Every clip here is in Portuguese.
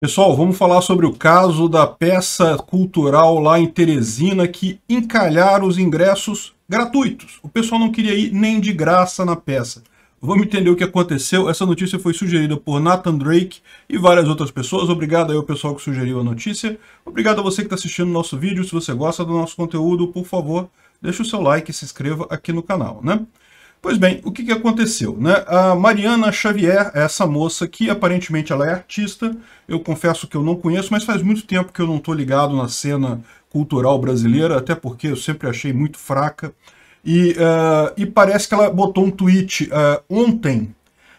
Pessoal, vamos falar sobre o caso da peça cultural lá em Teresina que encalharam os ingressos gratuitos. O pessoal não queria ir nem de graça na peça. Vamos entender o que aconteceu. Essa notícia foi sugerida por Nathan Drake e várias outras pessoas. Obrigado aí ao pessoal que sugeriu a notícia. Obrigado a você que está assistindo o nosso vídeo. Se você gosta do nosso conteúdo, por favor, deixe o seu like e se inscreva aqui no canal, né? Pois bem, o que, que aconteceu? Né? A Mariana Xavier, essa moça que aparentemente ela é artista, eu confesso que eu não conheço, mas faz muito tempo que eu não estou ligado na cena cultural brasileira, até porque eu sempre achei muito fraca. E, uh, e parece que ela botou um tweet uh, ontem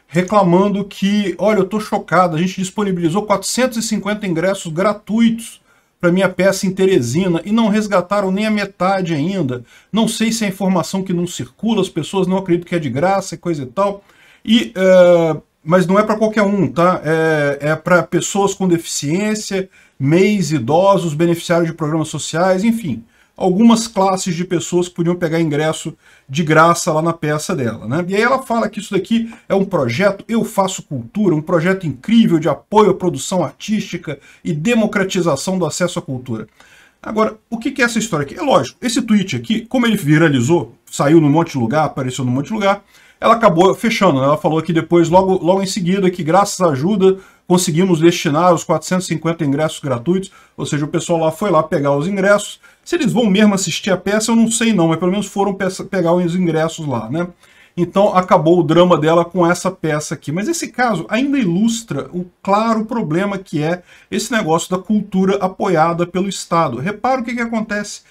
reclamando que, olha, eu estou chocada, a gente disponibilizou 450 ingressos gratuitos para minha peça em Teresina e não resgataram nem a metade ainda. Não sei se é informação que não circula, as pessoas não acreditam que é de graça e coisa e tal. E, uh, mas não é para qualquer um, tá? É, é para pessoas com deficiência, MEIs, idosos, beneficiários de programas sociais, enfim algumas classes de pessoas que podiam pegar ingresso de graça lá na peça dela. Né? E aí ela fala que isso daqui é um projeto Eu Faço Cultura, um projeto incrível de apoio à produção artística e democratização do acesso à cultura. Agora, o que é essa história aqui? É lógico, esse tweet aqui, como ele viralizou, saiu num monte de lugar, apareceu num monte de lugar, ela acabou fechando, né? ela falou aqui depois, logo, logo em seguida, que graças à ajuda conseguimos destinar os 450 ingressos gratuitos, ou seja, o pessoal lá foi lá pegar os ingressos. Se eles vão mesmo assistir a peça, eu não sei não, mas pelo menos foram pegar os ingressos lá, né? Então acabou o drama dela com essa peça aqui. Mas esse caso ainda ilustra o claro problema que é esse negócio da cultura apoiada pelo Estado. Repara o que, que acontece.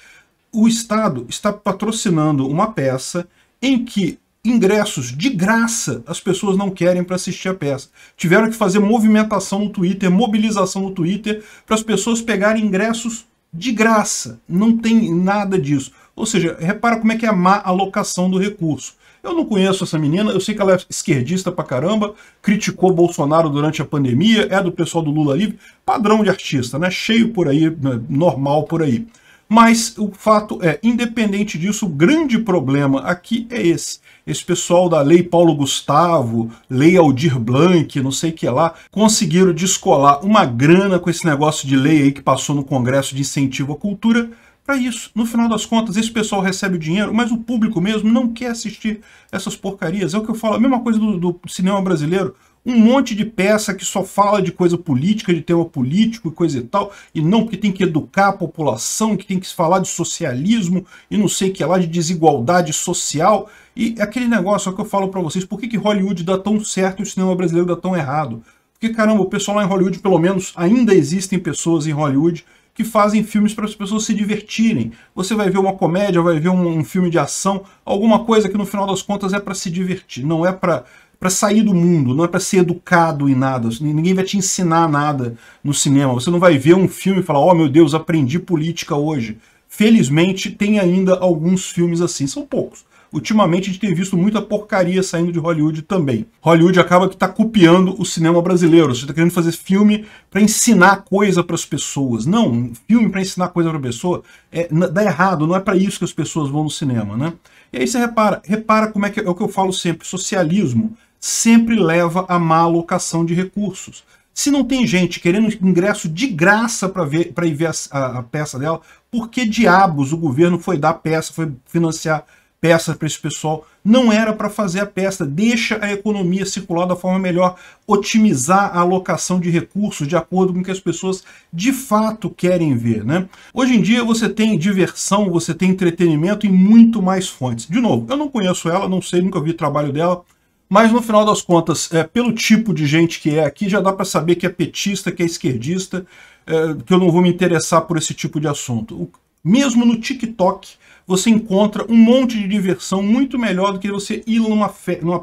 O Estado está patrocinando uma peça em que ingressos de graça as pessoas não querem para assistir a peça. Tiveram que fazer movimentação no Twitter, mobilização no Twitter, para as pessoas pegarem ingressos de graça. Não tem nada disso. Ou seja, repara como é que é a má alocação do recurso. Eu não conheço essa menina, eu sei que ela é esquerdista pra caramba, criticou Bolsonaro durante a pandemia, é do pessoal do Lula Livre, padrão de artista, né? Cheio por aí, né? normal por aí. Mas o fato é, independente disso, o grande problema aqui é esse esse pessoal da Lei Paulo Gustavo, Lei Aldir Blanc, não sei o que lá, conseguiram descolar uma grana com esse negócio de lei aí que passou no Congresso de Incentivo à Cultura para isso. No final das contas, esse pessoal recebe o dinheiro, mas o público mesmo não quer assistir essas porcarias. É o que eu falo, a mesma coisa do, do cinema brasileiro um monte de peça que só fala de coisa política, de tema político e coisa e tal, e não porque tem que educar a população, que tem que falar de socialismo e não sei o que lá, de desigualdade social. E é aquele negócio é que eu falo para vocês, por que, que Hollywood dá tão certo e o cinema brasileiro dá tão errado? Porque, caramba, o pessoal lá em Hollywood, pelo menos, ainda existem pessoas em Hollywood que fazem filmes para as pessoas se divertirem. Você vai ver uma comédia, vai ver um, um filme de ação, alguma coisa que no final das contas é para se divertir, não é para para sair do mundo, não é para ser educado em nada. Ninguém vai te ensinar nada no cinema. Você não vai ver um filme e falar: "Oh, meu Deus, aprendi política hoje". Felizmente, tem ainda alguns filmes assim, são poucos. Ultimamente a gente tem visto muita porcaria saindo de Hollywood também. Hollywood acaba que está copiando o cinema brasileiro. Você está querendo fazer filme para ensinar coisa para as pessoas. Não, filme para ensinar coisa para a pessoa é, dá errado. Não é para isso que as pessoas vão no cinema, né? E aí você repara, repara como é que é, é o que eu falo sempre. Socialismo sempre leva a má alocação de recursos. Se não tem gente querendo ingresso de graça para ver para ir ver a, a, a, peça dela, por que diabos o governo foi dar peça, foi financiar peça para esse pessoal? Não era para fazer a peça, deixa a economia circular da forma melhor, otimizar a alocação de recursos de acordo com o que as pessoas de fato querem ver, né? Hoje em dia você tem diversão, você tem entretenimento e muito mais fontes. De novo, eu não conheço ela, não sei, nunca vi trabalho dela. Mas no final das contas, é, pelo tipo de gente que é aqui, já dá para saber que é petista, que é esquerdista, é, que eu não vou me interessar por esse tipo de assunto. Mesmo no TikTok, você encontra um monte de diversão muito melhor do que você ir numa,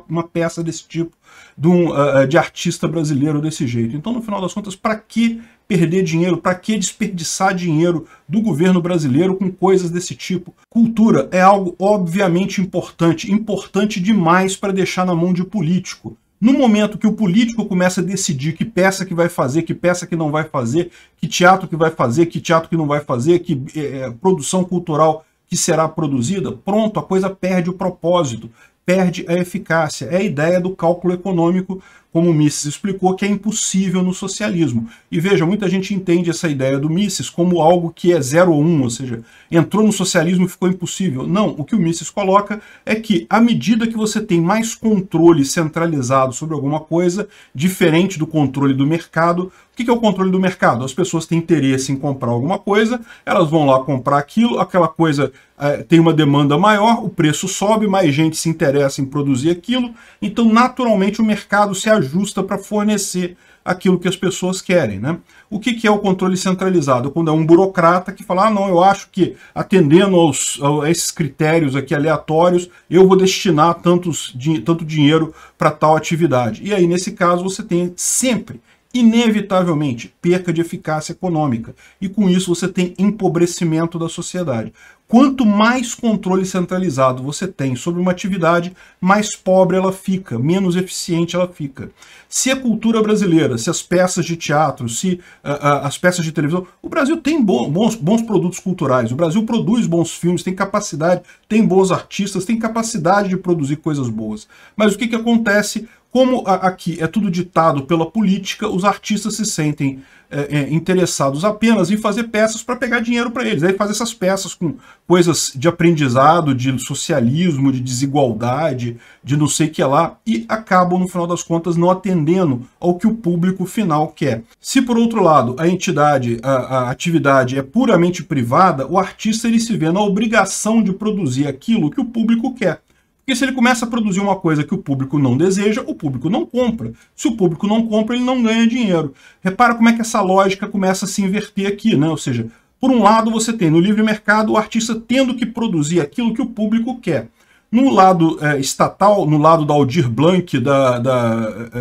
numa peça desse tipo, de, um, uh, de artista brasileiro desse jeito. Então, no final das contas, para que perder dinheiro, para que desperdiçar dinheiro do governo brasileiro com coisas desse tipo? Cultura é algo obviamente importante, importante demais para deixar na mão de político. No momento que o político começa a decidir que peça que vai fazer, que peça que não vai fazer, que teatro que vai fazer, que teatro que não vai fazer, que é, é produção cultural que será produzida, pronto, a coisa perde o propósito, perde a eficácia. É a ideia do cálculo econômico como o Mises explicou, que é impossível no socialismo. E veja, muita gente entende essa ideia do Mises como algo que é 0 ou 1, um, ou seja, entrou no socialismo e ficou impossível. Não, o que o Mises coloca é que à medida que você tem mais controle centralizado sobre alguma coisa, diferente do controle do mercado, o que é o controle do mercado? As pessoas têm interesse em comprar alguma coisa, elas vão lá comprar aquilo, aquela coisa é, tem uma demanda maior, o preço sobe, mais gente se interessa em produzir aquilo, então naturalmente o mercado se ajuda justa para fornecer aquilo que as pessoas querem. Né? O que, que é o controle centralizado? Quando é um burocrata que fala, ah, não, eu acho que atendendo aos, a esses critérios aqui aleatórios, eu vou destinar tantos, tanto dinheiro para tal atividade. E aí, nesse caso, você tem sempre inevitavelmente, perca de eficácia econômica. E com isso você tem empobrecimento da sociedade. Quanto mais controle centralizado você tem sobre uma atividade, mais pobre ela fica, menos eficiente ela fica. Se a cultura brasileira, se as peças de teatro, se uh, uh, as peças de televisão... O Brasil tem bons, bons produtos culturais, o Brasil produz bons filmes, tem capacidade, tem bons artistas, tem capacidade de produzir coisas boas. Mas o que, que acontece? Como aqui é tudo ditado pela política, os artistas se sentem é, é interessados apenas em fazer peças para pegar dinheiro para eles. Aí faz essas peças com coisas de aprendizado, de socialismo, de desigualdade, de não sei o que lá, e acabam, no final das contas, não atendendo ao que o público final quer. Se, por outro lado, a entidade, a, a atividade é puramente privada, o artista ele se vê na obrigação de produzir aquilo que o público quer. Porque se ele começa a produzir uma coisa que o público não deseja, o público não compra. Se o público não compra, ele não ganha dinheiro. Repara como é que essa lógica começa a se inverter aqui, né? Ou seja, por um lado você tem no livre mercado o artista tendo que produzir aquilo que o público quer. No lado é, estatal, no lado da Aldir Blanc, da, da é,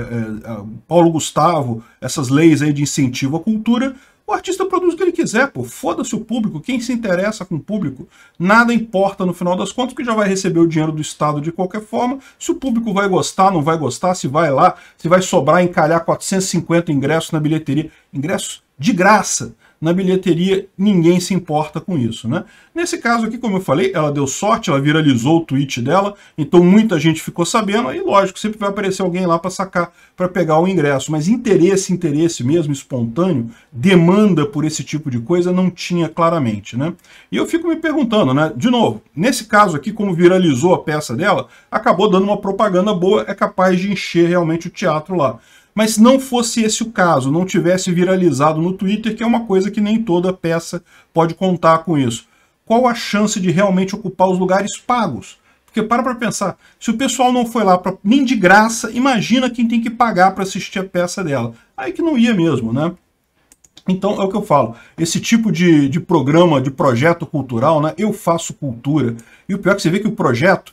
é, é Paulo Gustavo, essas leis aí de incentivo à cultura, o artista produz o que ele quiser, pô. Foda-se o público, quem se interessa com o público, nada importa no final das contas, porque já vai receber o dinheiro do Estado de qualquer forma. Se o público vai gostar, não vai gostar, se vai lá, se vai sobrar encalhar 450 ingressos na bilheteria. Ingressos de graça na bilheteria ninguém se importa com isso, né? Nesse caso aqui, como eu falei, ela deu sorte, ela viralizou o tweet dela, então muita gente ficou sabendo, E, lógico, sempre vai aparecer alguém lá para sacar, para pegar o ingresso, mas interesse, interesse mesmo, espontâneo, demanda por esse tipo de coisa não tinha claramente, né? E eu fico me perguntando, né? De novo, nesse caso aqui, como viralizou a peça dela, acabou dando uma propaganda boa, é capaz de encher realmente o teatro lá. Mas se não fosse esse o caso, não tivesse viralizado no Twitter, que é uma coisa que nem toda peça pode contar com isso, qual a chance de realmente ocupar os lugares pagos? Porque para para pensar, se o pessoal não foi lá pra, nem de graça, imagina quem tem que pagar para assistir a peça dela. Aí que não ia mesmo, né? Então é o que eu falo, esse tipo de, de programa, de projeto cultural, né? Eu faço cultura. E o pior é que você vê que o projeto,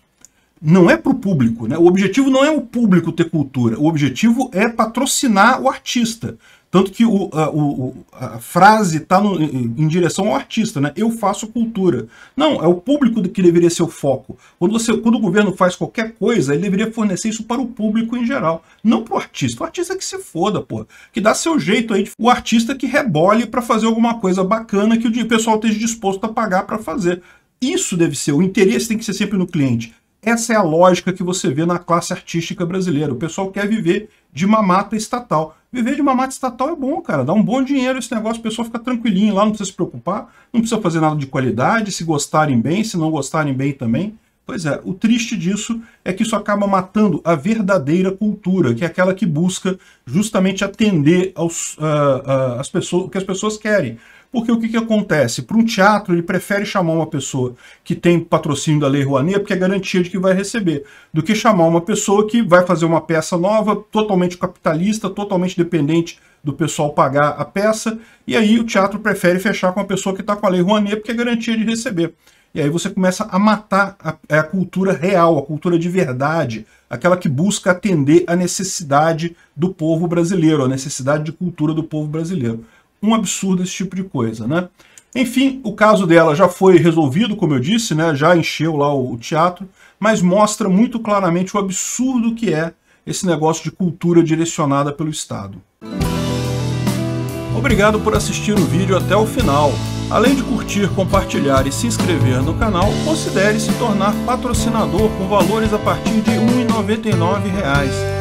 não é para o público. Né? O objetivo não é o público ter cultura, o objetivo é patrocinar o artista. Tanto que o, a, o, a frase está em direção ao artista, né? Eu faço cultura. Não, é o público que deveria ser o foco. Quando, você, quando o governo faz qualquer coisa, ele deveria fornecer isso para o público em geral, não para o artista. O artista é que se foda, pô, Que dá seu jeito aí. De, o artista que rebole para fazer alguma coisa bacana que o pessoal esteja disposto a pagar para fazer. Isso deve ser, o interesse tem que ser sempre no cliente. Essa é a lógica que você vê na classe artística brasileira. O pessoal quer viver de mamata estatal. Viver de mamata estatal é bom, cara. Dá um bom dinheiro esse negócio, o pessoal fica tranquilinho lá, não precisa se preocupar, não precisa fazer nada de qualidade, se gostarem bem, se não gostarem bem também. Pois é, o triste disso é que isso acaba matando a verdadeira cultura, que é aquela que busca justamente atender aos, uh, uh, as pessoas, o que as pessoas querem. Porque o que, que acontece? Para um teatro, ele prefere chamar uma pessoa que tem patrocínio da Lei Rouanet, porque é garantia de que vai receber, do que chamar uma pessoa que vai fazer uma peça nova, totalmente capitalista, totalmente dependente do pessoal pagar a peça, e aí o teatro prefere fechar com a pessoa que está com a Lei Rouanet, porque é garantia de receber. E aí você começa a matar a, é, a, cultura real, a cultura de verdade, aquela que busca atender a necessidade do povo brasileiro, a necessidade de cultura do povo brasileiro um absurdo esse tipo de coisa, né? Enfim, o caso dela já foi resolvido, como eu disse, né? já encheu lá o teatro, mas mostra muito claramente o absurdo que é esse negócio de cultura direcionada pelo Estado. Obrigado por assistir o vídeo até o final. Além de curtir, compartilhar e se inscrever no canal, considere se tornar patrocinador com valores a partir de R$ 1,99